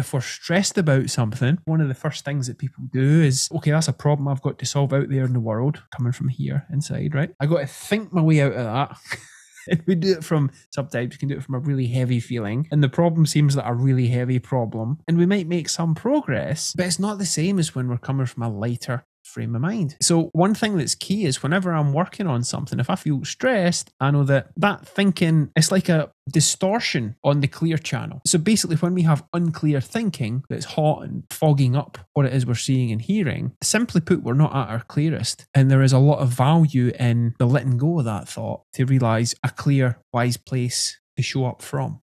if we're stressed about something, one of the first things that people do is, okay, that's a problem I've got to solve out there in the world, coming from here inside, right? I got to think my way out of that. and we do it from sometimes you can do it from a really heavy feeling and the problem seems like a really heavy problem and we might make some progress but it's not the same as when we're coming from a lighter frame of mind. So, one thing that's key is whenever I'm working on something, if I feel stressed, I know that that thinking, it's like a distortion on the clear channel. So basically, when we have unclear thinking that's hot and fogging up what it is we're seeing and hearing, simply put, we're not at our clearest. And there is a lot of value in the letting go of that thought to realize a clear, wise place to show up from.